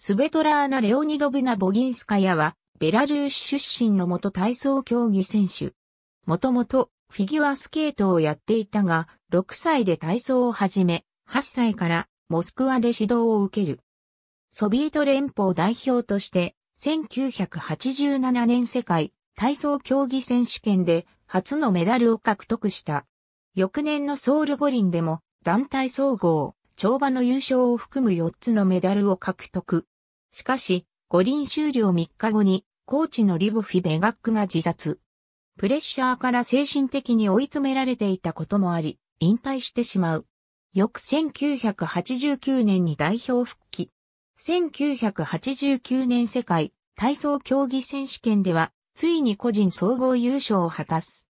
スベトラーナ・レオニドブナ・ボギンスカヤは、ベラルーシ出身の元体操競技選手。もともと、フィギュアスケートをやっていたが、6歳で体操を始め、8歳からモスクワで指導を受ける。ソビエト連邦代表として、1987年世界体操競技選手権で初のメダルを獲得した。翌年のソウル五輪でも団体総合、跳馬の優勝を含む4つのメダルを獲得。しかし、五輪終了3日後に、コーチのリボフィ・ベガックが自殺。プレッシャーから精神的に追い詰められていたこともあり、引退してしまう。翌1989年に代表復帰。1989年世界体操競技選手権では、ついに個人総合優勝を果たす。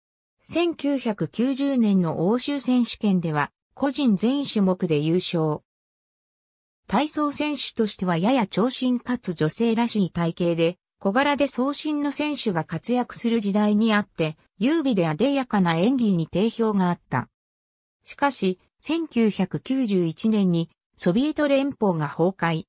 1990年の欧州選手権では、個人全種目で優勝。体操選手としてはやや長身かつ女性らしい体型で、小柄で送信の選手が活躍する時代にあって、優美であでやかな演技に定評があった。しかし、1991年にソビエト連邦が崩壊。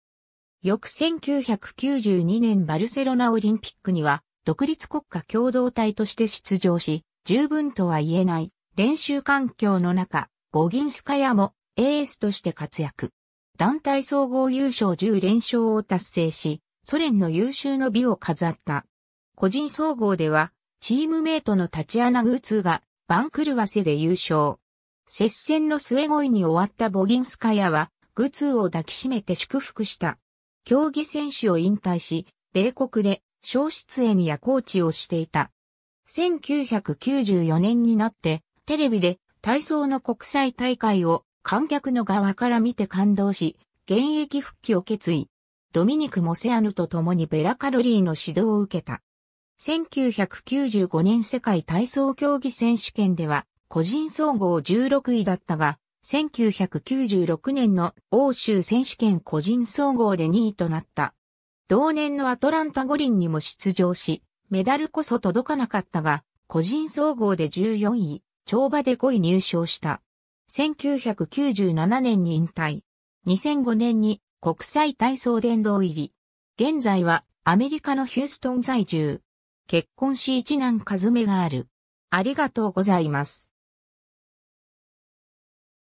翌1992年バルセロナオリンピックには独立国家共同体として出場し、十分とは言えない練習環境の中、ボギンスカヤもエースとして活躍。団体総合優勝10連勝を達成し、ソ連の優秀の美を飾った。個人総合では、チームメイトのタチアナ・グーツーが、バンクルワセで優勝。接戦の末恋に終わったボギンスカヤは、グーツーを抱きしめて祝福した。競技選手を引退し、米国で、小出演やコーチをしていた。1994年になって、テレビで、体操の国際大会を観客の側から見て感動し、現役復帰を決意。ドミニク・モセアヌと共にベラ・カロリーの指導を受けた。1995年世界体操競技選手権では、個人総合16位だったが、1996年の欧州選手権個人総合で2位となった。同年のアトランタ五輪にも出場し、メダルこそ届かなかったが、個人総合で14位、跳馬で5位入賞した。1997年に引退。2005年に国際体操殿堂入り。現在はアメリカのヒューストン在住。結婚し一男和めがある。ありがとうございます。